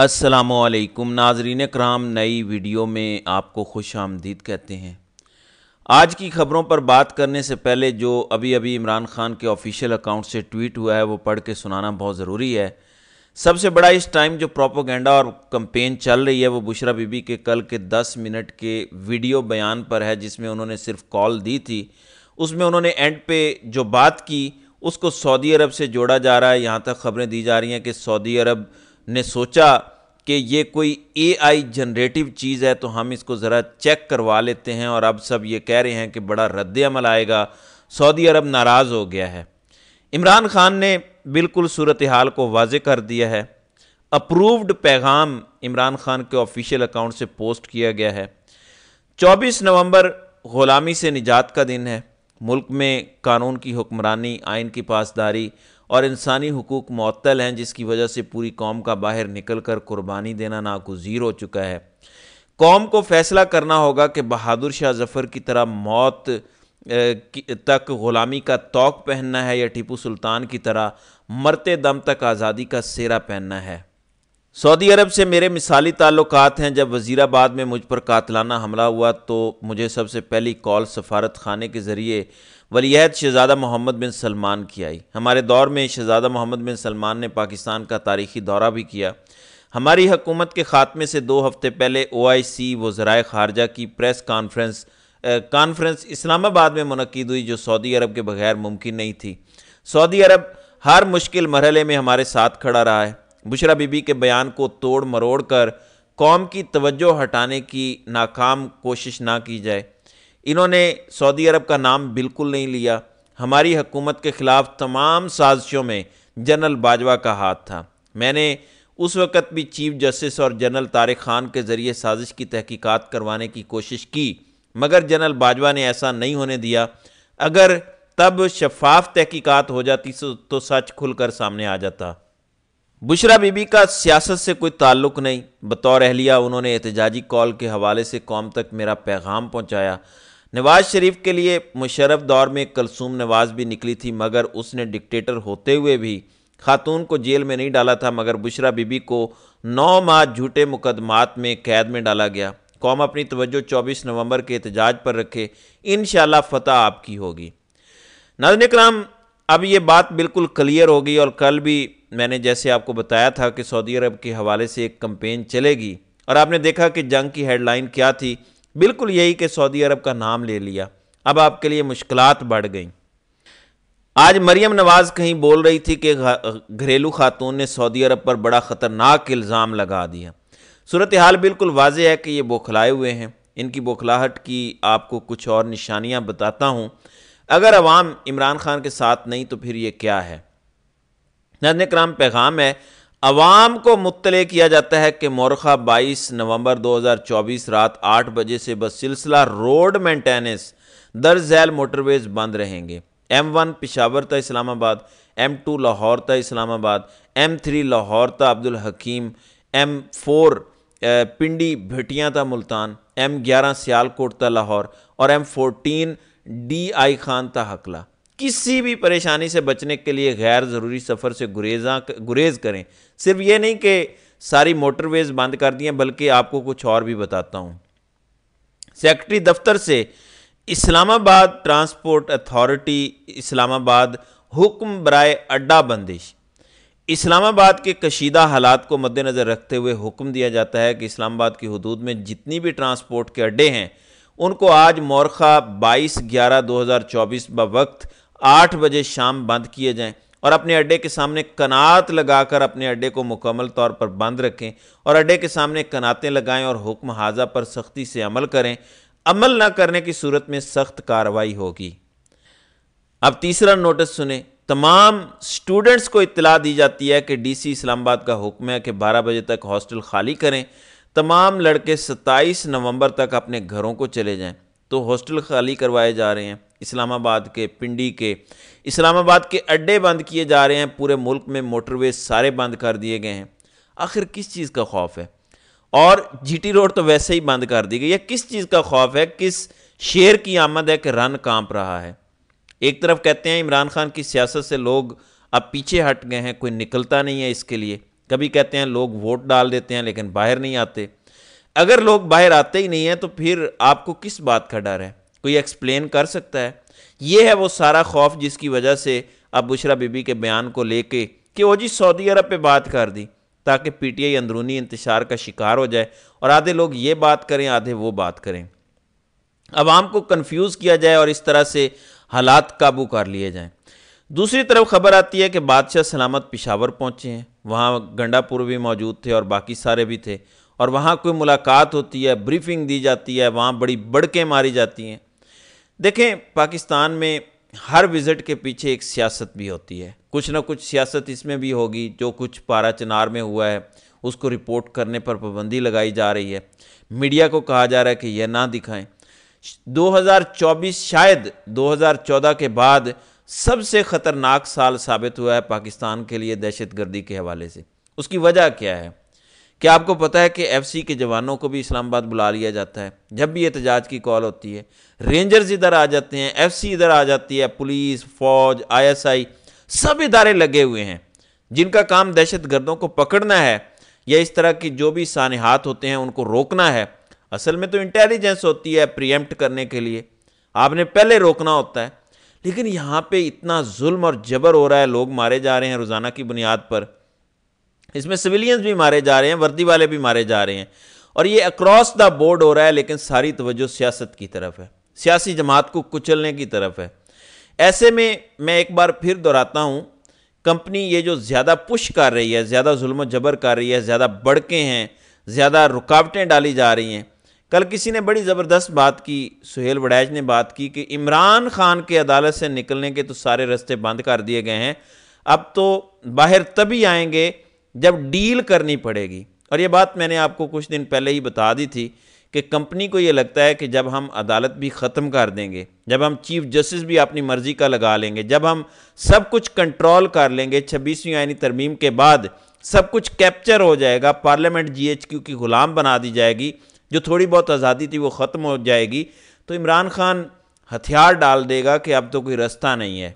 السلام علیکم ناظرین اکرام نئی ویڈیو میں آپ کو خوش آمدید کہتے ہیں آج کی خبروں پر بات کرنے سے پہلے جو ابھی ابھی عمران خان کے آفیشیل اکاؤنٹ سے ٹویٹ ہوا ہے وہ پڑھ کے سنانا بہت ضروری ہے سب سے بڑا اس ٹائم جو پروپوگینڈا اور کمپین چل رہی ہے وہ بشرا بی بی کے کل کے دس منٹ کے ویڈیو بیان پر ہے جس میں انہوں نے صرف کال دی تھی اس میں انہوں نے اینڈ پہ جو بات کی اس کو سعودی عرب سے جوڑا جا رہا ہے یہاں تک خبریں دی جا رہی ہیں کہ سعودی عرب نے سوچا کہ یہ کوئی اے آئی جنریٹو چیز ہے تو ہم اس کو ذرا چیک کروا لیتے ہیں اور اب سب یہ کہہ رہے ہیں کہ بڑا رد عمل آئے گا سعودی عرب ناراض ہو گیا ہے عمران خان نے بالکل صورتحال کو واضح کر دیا ہے اپرووڈ پیغام عمران خان کے آفیشیل اکاؤنٹ سے پوسٹ کیا گیا ہے چوبیس نومبر غلامی سے نجات کا دن ہے ملک میں قانون کی حکمرانی آئین کی پاسداری اور انسانی حقوق معطل ہیں جس کی وجہ سے پوری قوم کا باہر نکل کر قربانی دینا ناگزیر ہو چکا ہے قوم کو فیصلہ کرنا ہوگا کہ بہادر شاہ ظفر کی طرح موت تک غلامی کا توق پہننا ہے یا ٹیپو سلطان کی طرح مرتے دم تک آزادی کا سیرا پہننا ہے سعودی عرب سے میرے مثالی تعلقات ہیں جب وزیر آباد میں مجھ پر قاتلانہ حملہ ہوا تو مجھے سب سے پہلی کال سفارت خانے کے ذریعے ولیحت شہزادہ محمد بن سلمان کی آئی ہمارے دور میں شہزادہ محمد بن سلمان نے پاکستان کا تاریخی دورہ بھی کیا ہماری حکومت کے خاتمے سے دو ہفتے پہلے او آئی سی وزرائے خارجہ کی پریس کانفرنس کانفرنس اسلام آباد میں منعقد ہوئی جو سعودی عرب کے بغیر ممکن نہیں تھی سعودی عرب ہر مشکل مرحلے میں ہمارے ساتھ کھڑا رہا ہے بشرا بی بی کے بیان کو توڑ مروڑ کر قوم کی توجہ ہٹانے کی ناکام کوشش نہ کی جائے انہوں نے سعودی عرب کا نام بالکل نہیں لیا ہماری حکومت کے خلاف تمام سازشوں میں جنرل باجوہ کا ہاتھ تھا میں نے اس وقت بھی چیف جسٹس اور جنرل طارق خان کے ذریعے سازش کی تحقیقات کروانے کی کوشش کی مگر جنرل باجوہ نے ایسا نہیں ہونے دیا اگر تب شفاف تحقیقات ہو جاتی تو سچ کھل کر سامنے آ جاتا بشرا بی بی کا سیاست سے کوئی تعلق نہیں بطور اہلیہ انہوں نے احتجاجی کال کے حوالے سے قوم تک میرا پیغام پہنچایا نواز شریف کے لیے مشرف دور میں کلسوم نواز بھی نکلی تھی مگر اس نے ڈکٹیٹر ہوتے ہوئے بھی خاتون کو جیل میں نہیں ڈالا تھا مگر بشرا بی بی کو نو ماہ جھوٹے مقدمات میں قید میں ڈالا گیا قوم اپنی توجہ چوبیس نومبر کے احتجاج پر رکھے انشاءاللہ فتح آپ کی ہوگی ناظرین کرام اب یہ بات بالکل کلیئر ہوگی اور کل بھی میں نے جیسے آپ کو بتایا تھا کہ سعودی عرب کے حوالے سے ایک کمپین چلے گی اور آپ نے دیکھا کہ جنگ کی ہیڈ لائن کیا تھی بالکل یہی کہ سعودی عرب کا نام لے لیا اب آپ کے لیے مشکلات بڑھ گئیں آج مریم نواز کہیں بول رہی تھی کہ گھریلو خاتون نے سعودی عرب پر بڑا خطرناک الزام لگا دیا صورتحال بالکل واضح ہے کہ یہ بوکھلائے ہوئے ہیں ان کی بوکھلاہٹ کی آپ کو کچھ اور نشانیاں بتاتا ہوں اگر عوام عمران خان کے ساتھ نہیں تو پھر یہ کیا ہے نظر کرام پیغام ہے عوام کو مطلع کیا جاتا ہے کہ مورخہ بائیس نومبر دو ہزار چوبیس رات آٹھ بجے سے بس سلسلہ روڈ مینٹیننس در ذیل موٹر ویز بند رہیں گے ایم ون پشاور تا اسلام آباد ایم ٹو لاہور تا اسلام آباد ایم تھری لاہور تا عبد الحکیم ایم فور پنڈی بھٹیاں تا ملتان ایم گیارہ سیال کوٹ تا لاہور اور M fourteen D I Khan تا حقلہ کسی بھی پریشانی سے بچنے کے لیے غیر ضروری سفر سے گریزاں گریز کریں صرف یہ نہیں کہ ساری موٹر ویز بند کر دیے بلکہ آپ کو کچھ اور بھی بتاتا ہوں سیکٹری دفتر سے اسلام آباد ٹرانسپورٹ اتھارٹی اسلام آباد حکم برائے اڈا بندش اسلام آباد کے کشیدہ حالات کو مد نظر رکھتے ہوئے حکم دیا جاتا ہے کہ اسلام آباد کی حدود میں جتنی بھی ٹرانسپورٹ کے اڈے ہیں ان کو آج مورخہ بائیس گیارہ دو ہزار چوبیس بوقت وقت آٹھ بجے شام بند کیے جائیں اور اپنے اڈے کے سامنے کنات لگا کر اپنے اڈے کو مکمل طور پر بند رکھیں اور اڈے کے سامنے کناتیں لگائیں اور حکم حاضہ پر سختی سے عمل کریں عمل نہ کرنے کی صورت میں سخت کاروائی ہوگی اب تیسرا نوٹس سنیں تمام اسٹوڈنٹس کو اطلاع دی جاتی ہے کہ ڈی سی اسلام آباد کا حکم ہے کہ بارہ بجے تک ہاسٹل خالی کریں تمام لڑکے ستائیس نومبر تک اپنے گھروں کو چلے جائیں تو ہاسٹل خالی کروائے جا رہے ہیں اسلام آباد کے پنڈی کے اسلام آباد کے اڈے بند کیے جا رہے ہیں پورے ملک میں موٹر ویز سارے بند کر دیے گئے ہیں آخر کس چیز کا خوف ہے اور جی ٹی روڈ تو ویسے ہی بند کر دی گئی ہے کس چیز کا خوف ہے کس شیر کی آمد ہے کہ رن کانپ رہا ہے ایک طرف کہتے ہیں عمران خان کی سیاست سے لوگ اب پیچھے ہٹ گئے ہیں کوئی نکلتا نہیں ہے اس کے لیے کبھی کہتے ہیں لوگ ووٹ ڈال دیتے ہیں لیکن باہر نہیں آتے اگر لوگ باہر آتے ہی نہیں ہیں تو پھر آپ کو کس بات کا ڈر ہے کوئی ایکسپلین کر سکتا ہے یہ ہے وہ سارا خوف جس کی وجہ سے اب بشرا بی بی کے بیان کو لے کے کہ وہ جی سعودی عرب پہ بات کر دی تاکہ پی ٹی آئی اندرونی انتشار کا شکار ہو جائے اور آدھے لوگ یہ بات کریں آدھے وہ بات کریں عوام کو کنفیوز کیا جائے اور اس طرح سے حالات قابو کر لیے جائیں دوسری طرف خبر آتی ہے کہ بادشاہ سلامت پشاور پہنچے ہیں وہاں گنڈا پور بھی موجود تھے اور باقی سارے بھی تھے اور وہاں کوئی ملاقات ہوتی ہے بریفنگ دی جاتی ہے وہاں بڑی بڑکیں ماری جاتی ہیں دیکھیں پاکستان میں ہر وزٹ کے پیچھے ایک سیاست بھی ہوتی ہے کچھ نہ کچھ سیاست اس میں بھی ہوگی جو کچھ پارا چنار میں ہوا ہے اس کو رپورٹ کرنے پر پابندی لگائی جا رہی ہے میڈیا کو کہا جا رہا ہے کہ یہ نہ دکھائیں دو ہزار چوبیس شاید دو ہزار چودہ کے بعد سب سے خطرناک سال ثابت ہوا ہے پاکستان کے لیے دہشت گردی کے حوالے سے اس کی وجہ کیا ہے کیا آپ کو پتہ ہے کہ ایف سی کے جوانوں کو بھی اسلام آباد بلا لیا جاتا ہے جب بھی احتجاج کی کال ہوتی ہے رینجرز ادھر آ جاتے ہیں ایف سی ادھر آ جاتی ہے پولیس فوج آئی ایس آئی سب ادارے لگے ہوئے ہیں جن کا کام دہشت گردوں کو پکڑنا ہے یا اس طرح کی جو بھی سانحات ہوتے ہیں ان کو روکنا ہے اصل میں تو انٹیلیجنس ہوتی ہے پریمپٹ کرنے کے لیے آپ نے پہلے روکنا ہوتا ہے لیکن یہاں پہ اتنا ظلم اور جبر ہو رہا ہے لوگ مارے جا رہے ہیں روزانہ کی بنیاد پر اس میں سویلینز بھی مارے جا رہے ہیں وردی والے بھی مارے جا رہے ہیں اور یہ اکراس دا بورڈ ہو رہا ہے لیکن ساری توجہ سیاست کی طرف ہے سیاسی جماعت کو کچلنے کی طرف ہے ایسے میں میں ایک بار پھر دہراتا ہوں کمپنی یہ جو زیادہ پش کر رہی ہے زیادہ ظلم و جبر کر رہی ہے زیادہ بڑکیں ہیں زیادہ رکاوٹیں ڈالی جا رہی ہیں کل کسی نے بڑی زبردست بات کی سہیل وڈیج نے بات کی کہ عمران خان کے عدالت سے نکلنے کے تو سارے رستے بند کر دیے گئے ہیں اب تو باہر تبھی آئیں گے جب ڈیل کرنی پڑے گی اور یہ بات میں نے آپ کو کچھ دن پہلے ہی بتا دی تھی کہ کمپنی کو یہ لگتا ہے کہ جب ہم عدالت بھی ختم کر دیں گے جب ہم چیف جسٹس بھی اپنی مرضی کا لگا لیں گے جب ہم سب کچھ کنٹرول کر لیں گے چھبیسویں آئینی ترمیم کے بعد سب کچھ کیپچر ہو جائے گا پارلیمنٹ جی ایچ کیو کی غلام بنا دی جائے گی جو تھوڑی بہت آزادی تھی وہ ختم ہو جائے گی تو عمران خان ہتھیار ڈال دے گا کہ اب تو کوئی رستہ نہیں ہے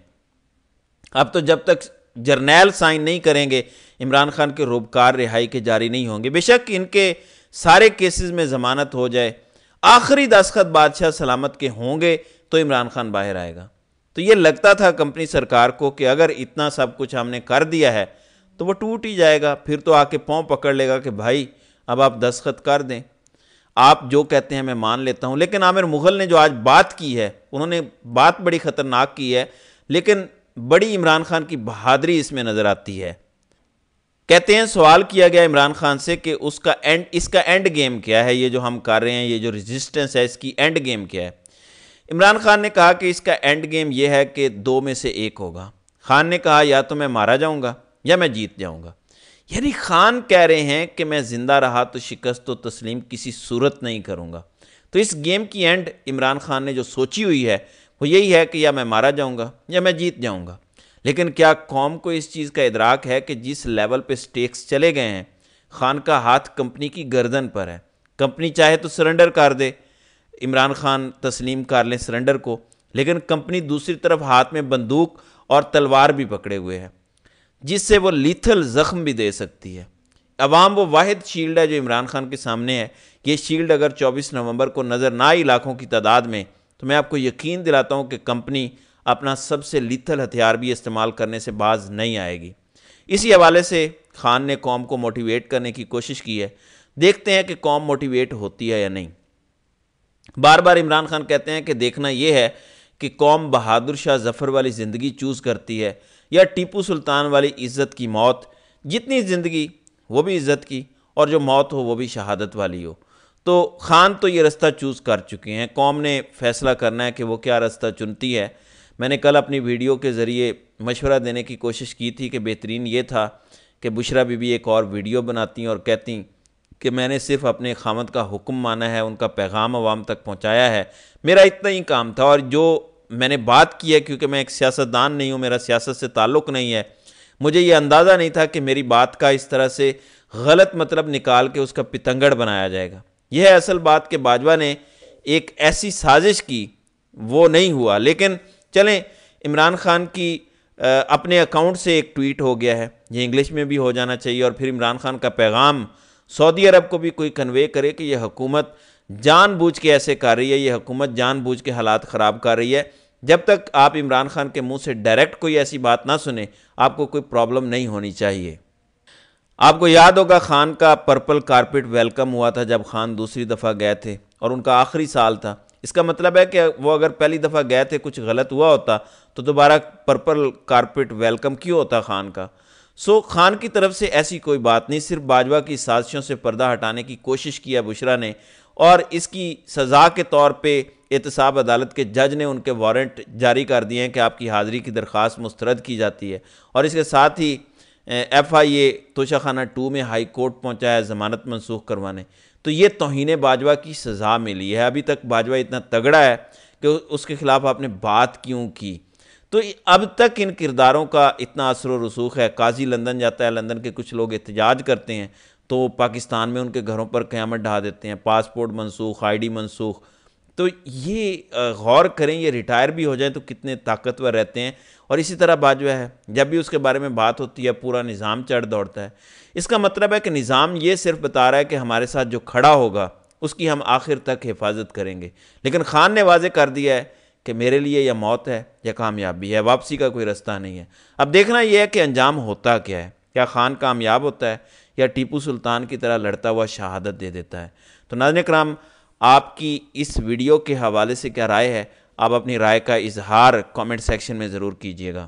اب تو جب تک جرنیل سائن نہیں کریں گے عمران خان کے روبکار رہائی کے جاری نہیں ہوں گے بے شک ان کے سارے کیسز میں ضمانت ہو جائے آخری دستخط بادشاہ سلامت کے ہوں گے تو عمران خان باہر آئے گا تو یہ لگتا تھا کمپنی سرکار کو کہ اگر اتنا سب کچھ ہم نے کر دیا ہے تو وہ ٹوٹ ہی جائے گا پھر تو آ کے پاؤں پکڑ لے گا کہ بھائی اب آپ دستخط کر دیں آپ جو کہتے ہیں میں مان لیتا ہوں لیکن عامر مغل نے جو آج بات کی ہے انہوں نے بات بڑی خطرناک کی ہے لیکن بڑی عمران خان کی بہادری اس میں نظر آتی ہے کہتے ہیں سوال کیا گیا عمران خان سے کہ اس کا اینڈ اس کا اینڈ گیم کیا ہے یہ جو ہم کر رہے ہیں یہ جو ریزسٹنس ہے اس کی اینڈ گیم کیا ہے عمران خان نے کہا کہ اس کا اینڈ گیم یہ ہے کہ دو میں سے ایک ہوگا خان نے کہا یا تو میں مارا جاؤں گا یا میں جیت جاؤں گا یعنی خان کہہ رہے ہیں کہ میں زندہ رہا تو شکست و تسلیم کسی صورت نہیں کروں گا تو اس گیم کی اینڈ عمران خان نے جو سوچی ہوئی ہے وہ یہی ہے کہ یا میں مارا جاؤں گا یا میں جیت جاؤں گا لیکن کیا قوم کو اس چیز کا ادراک ہے کہ جس لیول پہ سٹیکس چلے گئے ہیں خان کا ہاتھ کمپنی کی گردن پر ہے کمپنی چاہے تو سرنڈر کر دے عمران خان تسلیم کر لیں سرنڈر کو لیکن کمپنی دوسری طرف ہاتھ میں بندوق اور تلوار بھی پکڑے ہوئے ہے جس سے وہ لیتھل زخم بھی دے سکتی ہے عوام وہ واحد شیلڈ ہے جو عمران خان کے سامنے ہے یہ شیلڈ اگر چوبیس نومبر کو نظر نعی لاکھوں کی تعداد میں تو میں آپ کو یقین دلاتا ہوں کہ کمپنی اپنا سب سے لیتھل ہتھیار بھی استعمال کرنے سے باز نہیں آئے گی اسی حوالے سے خان نے قوم کو موٹیویٹ کرنے کی کوشش کی ہے دیکھتے ہیں کہ قوم موٹیویٹ ہوتی ہے یا نہیں بار بار عمران خان کہتے ہیں کہ دیکھنا یہ ہے کہ قوم بہادر شاہ ظفر والی زندگی چوز کرتی ہے یا ٹیپو سلطان والی عزت کی موت جتنی زندگی وہ بھی عزت کی اور جو موت ہو وہ بھی شہادت والی ہو تو خان تو یہ رستہ چوز کر چکے ہیں قوم نے فیصلہ کرنا ہے کہ وہ کیا رستہ چنتی ہے میں نے کل اپنی ویڈیو کے ذریعے مشورہ دینے کی کوشش کی تھی کہ بہترین یہ تھا کہ بشرا بی بی ایک اور ویڈیو بناتی ہیں اور کہتی کہ میں نے صرف اپنے خامد کا حکم مانا ہے ان کا پیغام عوام تک پہنچایا ہے میرا اتنا ہی کام تھا اور جو میں نے بات کی ہے کیونکہ میں ایک سیاستدان نہیں ہوں میرا سیاست سے تعلق نہیں ہے مجھے یہ اندازہ نہیں تھا کہ میری بات کا اس طرح سے غلط مطلب نکال کے اس کا پتنگڑ بنایا جائے گا یہ ہے اصل بات کہ باجوہ نے ایک ایسی سازش کی وہ نہیں ہوا لیکن چلیں عمران خان کی اپنے اکاؤنٹ سے ایک ٹویٹ ہو گیا ہے یہ انگلش میں بھی ہو جانا چاہیے اور پھر عمران خان کا پیغام سعودی عرب کو بھی کوئی کنوے کرے کہ یہ حکومت جان بوجھ کے ایسے کر رہی ہے یہ حکومت جان بوجھ کے حالات خراب کر رہی ہے جب تک آپ عمران خان کے منہ سے ڈائریکٹ کوئی ایسی بات نہ سنیں آپ کو کوئی پرابلم نہیں ہونی چاہیے آپ کو یاد ہوگا خان کا پرپل کارپٹ ویلکم ہوا تھا جب خان دوسری دفعہ گئے تھے اور ان کا آخری سال تھا اس کا مطلب ہے کہ وہ اگر پہلی دفعہ گئے تھے کچھ غلط ہوا ہوتا تو دوبارہ پرپل کارپٹ ویلکم کیوں ہوتا خان کا سو خان کی طرف سے ایسی کوئی بات نہیں صرف باجوہ کی سازشوں سے پردہ ہٹانے کی کوشش کیا بشرا نے اور اس کی سزا کے طور پہ احتساب عدالت کے جج نے ان کے وارنٹ جاری کر دیے ہیں کہ آپ کی حاضری کی درخواست مسترد کی جاتی ہے اور اس کے ساتھ ہی ایف آئی اے توشہ خانہ ٹو میں ہائی کورٹ پہنچا ہے ضمانت منسوخ کروانے تو یہ توہین باجوہ کی سزا ملی ہے ابھی تک باجوہ اتنا تگڑا ہے کہ اس کے خلاف آپ نے بات کیوں کی تو اب تک ان کرداروں کا اتنا اثر و رسوخ ہے قاضی لندن جاتا ہے لندن کے کچھ لوگ احتجاج کرتے ہیں تو پاکستان میں ان کے گھروں پر قیامت ڈھا دیتے ہیں پاسپورٹ منسوخ آئی ڈی منسوخ تو یہ غور کریں یہ ریٹائر بھی ہو جائیں تو کتنے طاقتور رہتے ہیں اور اسی طرح باجوہ ہے جب بھی اس کے بارے میں بات ہوتی ہے پورا نظام چڑھ دوڑتا ہے اس کا مطلب ہے کہ نظام یہ صرف بتا رہا ہے کہ ہمارے ساتھ جو کھڑا ہوگا اس کی ہم آخر تک حفاظت کریں گے لیکن خان نے واضح کر دیا ہے کہ میرے لیے یہ موت ہے یا کامیابی ہے واپسی کا کوئی رستہ نہیں ہے اب دیکھنا یہ ہے کہ انجام ہوتا کیا ہے یا خان کامیاب ہوتا ہے یا ٹیپو سلطان کی طرح لڑتا ہوا شہادت دے دیتا ہے تو ناظرین کرام آپ کی اس ویڈیو کے حوالے سے کیا رائے ہے آپ اپنی رائے کا اظہار کومنٹ سیکشن میں ضرور کیجیے گا